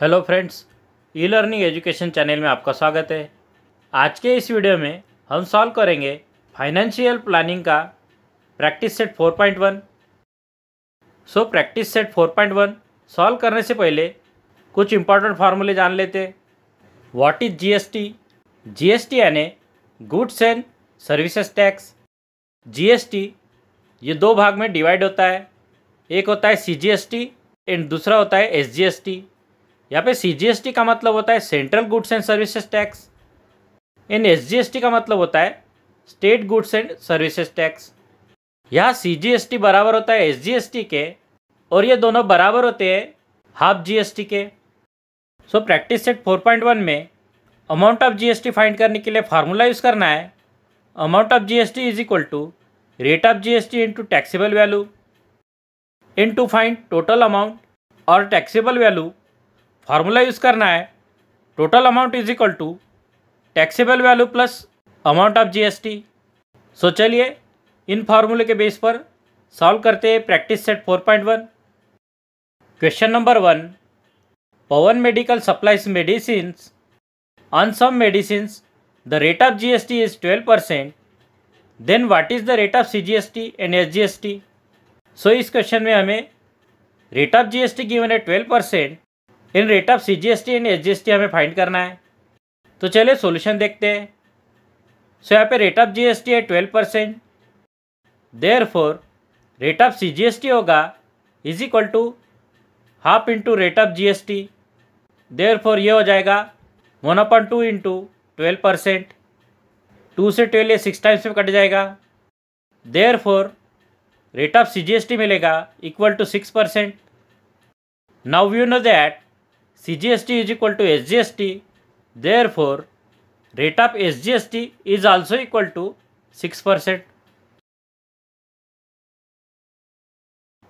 Hello friends E learning education channel में आपका स्वागत है आज के इस वीडियो में हम सॉल्व करेंगे फाइनेंशियल प्लानिंग का practice set 4.1 so practice set 4.1 solve करने से पहले कुछ इंपॉर्टेंट फार्मूले जान लेते व्हाट इज़ जीएसटी जीएसटी यानी goods and services tax GST ये दो भाग में डिवाइड होता है एक होता है C G S T and दूसरा होता है एस जी एस टी यहाँ पे सी जी एस टी का मतलब होता है central goods and services tax and S G S T का मतलब होता है state goods and services tax यहाँ सी जी एस टी बराबर होता है एस जी एस टी के और ये दोनों बराबर होते हैं हाफ जी एस टी के so practice set four point one में amount of G S T find करने के लिए फार्मूला यूज़ करना है amount of G S T is equal to rate of GST taxable value into find total amount और taxable value formula use करना है total amount is equal to taxable value plus amount of GST so चलिए इन फार्मूले के base पर solve करते हैं practice set 4.1 question number one Pawan medical supplies medicine on some medicine the rate of G S T is twelve percent then what is the rate of C G S T and S G S T so इस question में हमें rate of G S T given है twelve percent इन rate of C G S T and S G S T हमें find करना है तो चलिए सोल्यूशन देखते हैं सो यहाँ पे rate of G S T है twelve percent therefore rate of C G S T होगा is equal to half into rate of G S T therefore ये हो जाएगा one upon two into twelve percent two से twelve ये six times में cut जाएगा therefore rate of C G S T मिलेगा equal to six percent now you know that C G S T is equal to S G S T therefore rate of S G S T is also equal to six percent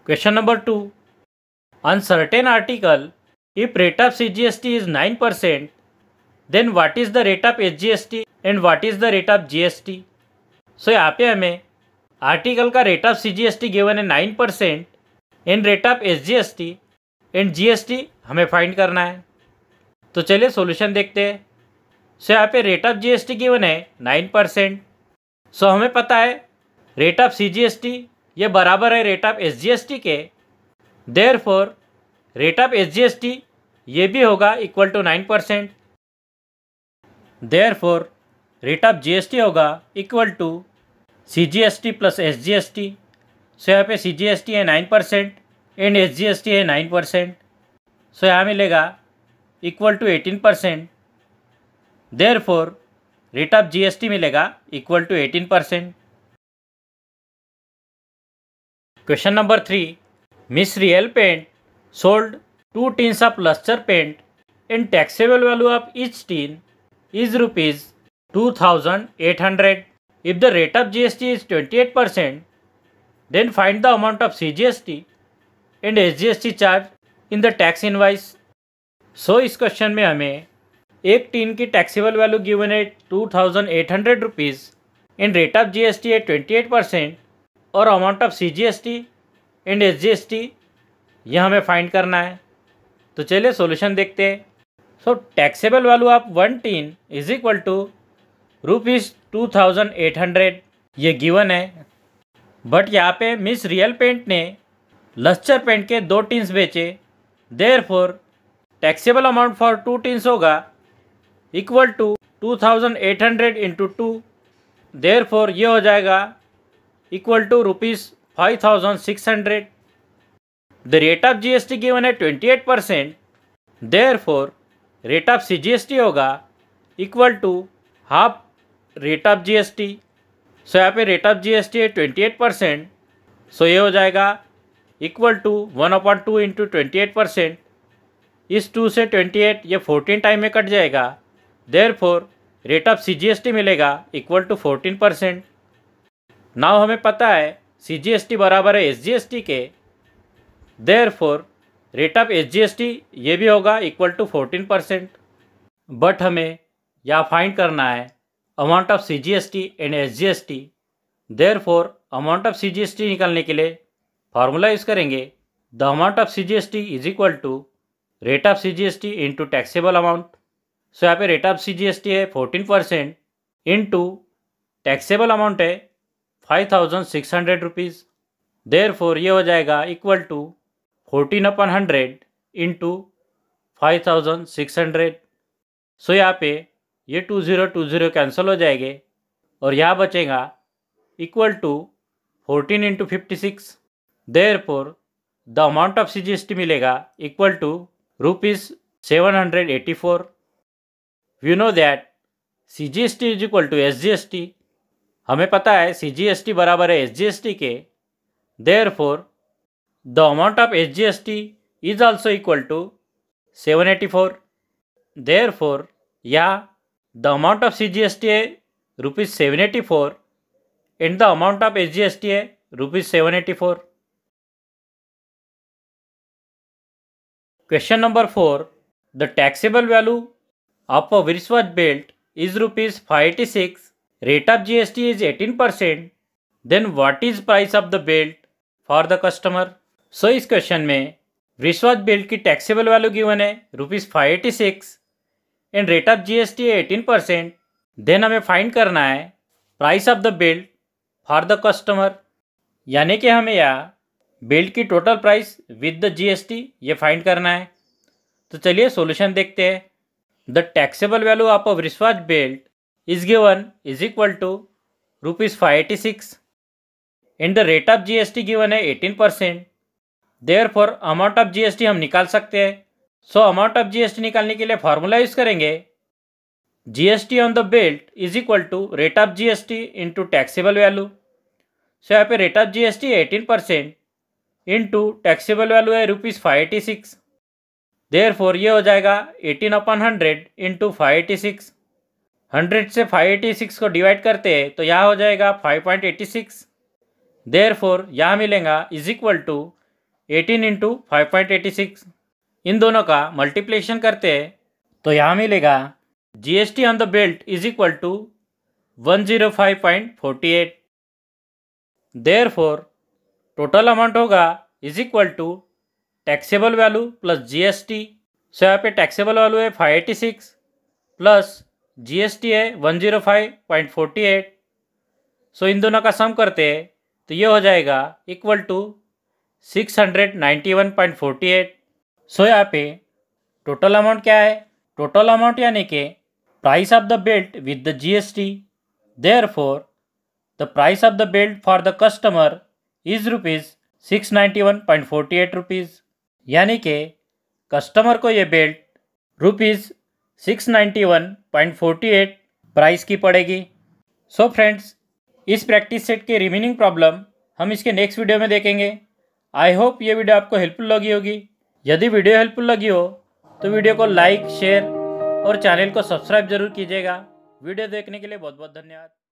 question Question number 2. On certain article, is nine percent then what is the rate of the G S T and what is the rate of GST so यहाँ पे हमें article का rate of CGST given है nine percent and rate of SGST and GST हमें find करना है तो चलिए सॉल्यूशन देखते हैं सो यहाँ पे रेट ऑफ जीएसटी गिवन है नाइन परसेंट सो हमें पता है रेट ऑफ सीजीएसटी ये बराबर है रेट ऑफ एसजीएसटी के therefore rate of SGST ये भी होगा equal to nine percent therefore rate of GST होगा equal to C G S T plus S G S T so यहाँ पे सी जी एस टी है nine percent and SGST G S T है nine percent so यहाँ मिलेगा equal to eighteen percent therefore rate of G S T मिलेगा equal to eighteen percent question number three miss real paint sold two tins of lustre paint and taxable value of each tin is rupees two thousand eight hundred if the rate of G S T is twenty 2,800. If the rate of GST is 28%, then find the amount of CGST and SGST charge in the tax invoice. So इस question में हमें एक tin की taxable value given है two thousand eight hundred rupees and rate of G S T है twenty eight percent और amount of C G S T and G S T यह हमें फाइंड करना है तो चलिए सोल्यूशन देखते हैं so taxable value of one tin is equal to rupees two thousand eight hundred ये गिवन है बट यहाँ पे मिस रियल पेंट ने लस्चर पेंट के दो टीन्स बेचे therefore taxable amount for two tins होगा equal to two thousand eight hundred into two therefore ये हो जाएगा equal to rupees five thousand six hundred the rate of G S T given है twenty eight percent therefore rate of C G S T होगा equal to half rate of GST so यहाँ पे rate of GST है twenty eight percent so ये हो जाएगा equal to one upon two into twenty eight percent इस two से twenty eight ये फोर्टीन टाइम में कट जाएगा therefore rate of C G S T मिलेगा equal to fourteen percent now हमें पता है सी जी एस टी बराबर है एस जी एस टी के therefore rate of S G S T ये भी होगा equal to fourteen percent but हमें यह फाइंड करना है amount of C G S T and S S G T therefore amount of C G S T निकालने के लिए फार्मूला यूज़ करेंगे the amount of C G S T is equal to rate of C G S into taxable amount सो यहाँ पे rate of C G S T है fourteen percent into taxable amount है five thousand six hundred rupees therefore ये हो जाएगा equal to fourteen upon hundred into five thousand six hundred so यहाँ पे ये two zero two zero cancel हो जाएंगे और यह बचेगा equal to fourteen into fifty six therefore the amount of C G S T मिलेगा equal to rupees seven hundred eighty four you know that C G S T is equal to S G S T हमें पता है C G S T बराबर है S G S T के therefore the amount of S G S T is also equal to seven eighty four therefore या The amount of CGSTA rupees 784 and the amount of SGSTA rupees 784. Question number 4. The taxable value of a Viriswaj belt is rupees 586. Rate of GST is 18%. Then what is price of the belt for the customer? So इस question में Vishwas belt की taxable value given है rupees five eighty six and rate of GST eighteen percent then हमें find करना है price of the belt for the customer यानी कि हमें यह बेल्ट की total price with the GST ये फाइंड करना है तो चलिए सॉल्यूशन देखते हैं the taxable value of a Vishwas belt is given is equal to rupees five eighty six and the rate of GST given है eighteen percent therefore amount of GST हम निकाल सकते हैं सो अमाउंट ऑफ जीएसटी निकालने के लिए formula use करेंगे GST on the belt is equal to rate of GST into taxable value so यहाँ पे rate of GST eighteen percent into taxable value है rupees five eighty six therefore ये हो जाएगा eighteen upon hundred into five eighty six hundred से five eighty six को divide करते हैं तो यहाँ हो जाएगा five point eighty six therefore यहाँ मिलेगा is equal to eighteen into five point eighty six इन दोनों का मल्टीप्लेशन करते हैं तो यहाँ मिलेगा GST on the belt is equal to one zero five point forty eight therefore total amount होगा is equal to taxable value plus GST so यहाँ पे टैक्सेबल वैल्यू है five eighty six plus GST है one zero five point forty eight so इन दोनों का sum करते हैं तो ये हो जाएगा equal to six hundred ninety one point forty eight so यहाँ पे टोटल अमाउंट क्या है टोटल अमाउंट यानी कि price of the belt with the GST for the price of the belt for the customer is rupees six ninety one point forty eight rupees यानी कि customer को ये belt rupees six ninety one point forty eight price की पड़ेगी so so friends इस practice set के remaining problem हम इसके नेक्स्ट वीडियो में देखेंगे आई होप ये वीडियो आपको हेल्पफुल लगी होगी यदि वीडियो हेल्पफुल लगी हो तो वीडियो को लाइक शेयर और चैनल को सब्सक्राइब जरूर कीजिएगा वीडियो देखने के लिए बहुत बहुत धन्यवाद